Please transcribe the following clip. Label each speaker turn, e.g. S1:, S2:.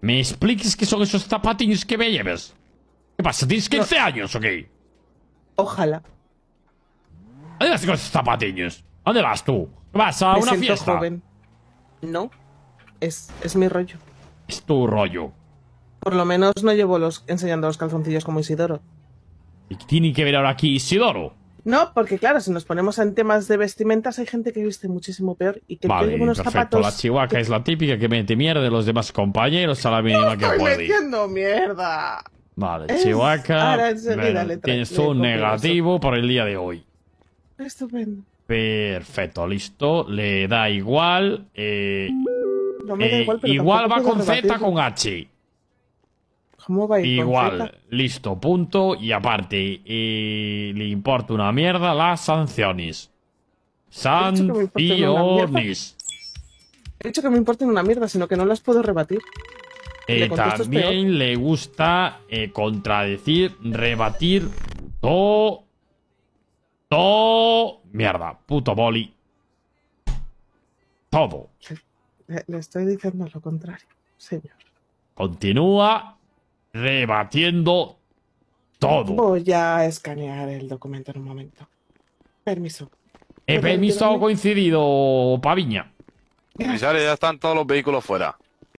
S1: ¿Me expliques qué son esos zapatillos que me lleves? ¿Qué pasa? ¿Tienes 15 años o qué? Ojalá. ¿Dónde vas con esos ¿A ¿Dónde vas tú? ¿Vas a una fiesta? Joven.
S2: No. Es, es mi rollo.
S1: Es tu rollo.
S2: Por lo menos no llevo los enseñando los calzoncillos como Isidoro.
S1: ¿Y qué tiene que ver ahora aquí Isidoro?
S2: No, porque claro, si nos ponemos en temas de vestimentas, hay gente que viste muchísimo peor y que vale, tiene unos perfecto. zapatos. La chihuahua es
S1: la típica que mete mierda de los demás compañeros a la mínima no que puede. Estoy
S2: metiendo mierda.
S1: Vale, chihuahua. tienes un negativo por el día de hoy.
S2: Estupendo.
S1: Perfecto, listo. Le da igual. Eh,
S2: eh igual, igual va con Z con
S1: H. Igual, listo, punto. Y aparte, eh, le importa una mierda las sanciones. Sanciones.
S2: He dicho que me importen una mierda, sino que no las puedo rebatir.
S1: Eh, también le gusta eh, contradecir, rebatir todo. Todo. Mierda, puto boli.
S2: Todo. Le estoy diciendo lo contrario, señor.
S1: Continúa Rebatiendo todo.
S2: Voy a escanear el documento en un momento. Permiso.
S1: He eh, permiso coincidido, Paviña. ya están todos los vehículos fuera.